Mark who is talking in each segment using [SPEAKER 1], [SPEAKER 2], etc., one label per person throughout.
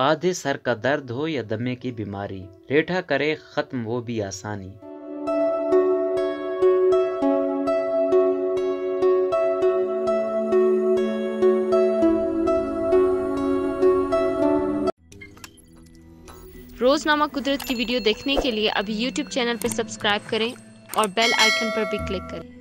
[SPEAKER 1] आधे सर का दर्द हो या दमे की बीमारी रेठा करे खत्म वो भी आसानी रोजनामा कुदरत की वीडियो देखने के लिए अभी YouTube चैनल पर सब्सक्राइब करें और बेल आइकन पर भी क्लिक करें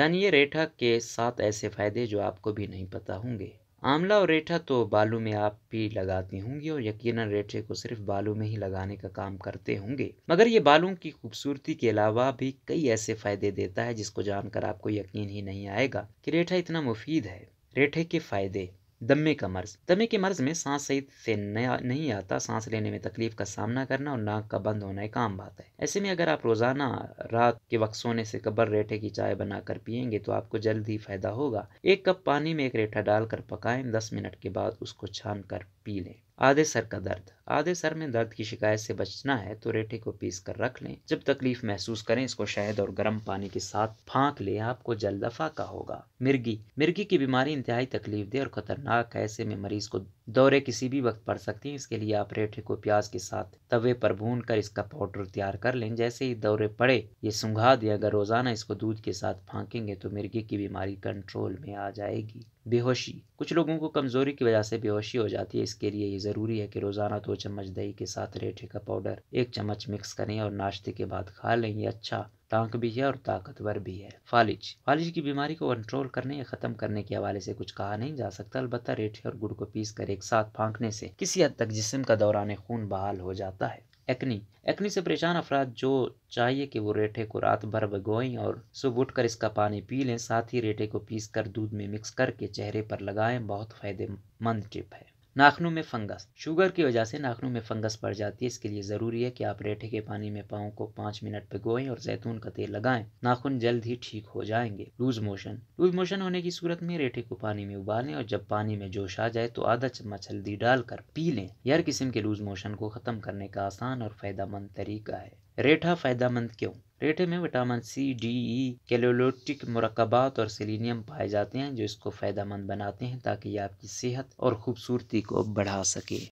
[SPEAKER 1] जानिए रेठा के साथ ऐसे फायदे जो आपको भी नहीं पता होंगे आमला और रेठा तो बालू में आप भी लगाती होंगी और यकीनन रेठे को सिर्फ बालू में ही लगाने का काम करते होंगे मगर ये बालों की खूबसूरती के अलावा भी कई ऐसे फायदे देता है जिसको जानकर आपको यकीन ही नहीं आएगा कि रेठा इतना मुफीद है रेठे के फायदे दमे का मर्ज दमे के मर्ज में सांस सही से नहीं आता सांस लेने में तकलीफ का सामना करना और नाक का बंद होना एक आम बात है ऐसे में अगर आप रोजाना रात के वक्त सोने से कबर रेठे की चाय बनाकर पियेंगे तो आपको जल्द ही फायदा होगा एक कप पानी में एक रेठा डालकर पकाएं दस मिनट के बाद उसको छान कर पी लें आधे सर का दर्द आधे सर में दर्द की शिकायत से बचना है तो रेठे को पीस कर रख लें जब तकलीफ महसूस करें इसको शहद और गर्म पानी के साथ फांक लें आपको जलदफा का होगा मिर्गी मिर्गी की बीमारी इंतहाई तकलीफ दे और खतरनाक है ऐसे में मरीज को दौरे किसी भी वक्त पड़ सकती है इसके लिए आप रेठे को प्याज के साथ तवे पर भून कर इसका पाउडर तैयार कर लें जैसे ही दौरे पड़े ये सुंघा दे अगर रोजाना इसको दूध के साथ फांकेंगे तो मिर्गी की बीमारी कंट्रोल में आ जाएगी बेहोशी कुछ लोगों को कमज़ोरी की वजह से बेहोशी हो जाती है इसके लिए ये ज़रूरी है कि रोज़ाना दो चम्मच दही के साथ रेठे का पाउडर एक चम्मच मिक्स करें और नाश्ते के बाद खा लें ये अच्छा टांक भी है और ताकतवर भी है फालिज फालिज की बीमारी को कंट्रोल करने या ख़त्म करने के हवाले से कुछ कहा नहीं जा सकता अलबत्त रेठे और गुड़ को पीस कर एक साथ फांकने से किसी हद तक जिसम का दौरान खून बहाल हो जाता है एक्नी एक्नी से परेशान अफराद जो चाहिए कि वो रेठे को रात भर भगोएं और सुबह उठकर इसका पानी पी लें साथ ही रेठे को पीस कर दूध में मिक्स करके चेहरे पर लगाएं बहुत फ़ायदेमंद टिप है नाखनों में फंगस शुगर की वजह से नाखनों में फंगस पड़ जाती है इसके लिए ज़रूरी है कि आप रेठे के पानी में पाओ को पाँच मिनट भिगोएं और जैतून का तेल लगाएं नाखून जल्द ही ठीक हो जाएंगे लूज मोशन लूज मोशन होने की सूरत में रेठे को पानी में उबालें और जब पानी में जोश आ जाए तो आधा चम्मच हल्दी डालकर पी लें यह किस्म के लूज मोशन को ख़त्म करने का आसान और फ़ायदा मंद तरीका है रेठा फ़ायदा मंद क्यों पेटे में विटामिन सी डी ई कैलोलोटिक मरकबात और सेलिनियम पाए जाते हैं जो इसको फ़ायदा मंद बनाते हैं ताकि आपकी सेहत और खूबसूरती को बढ़ा सके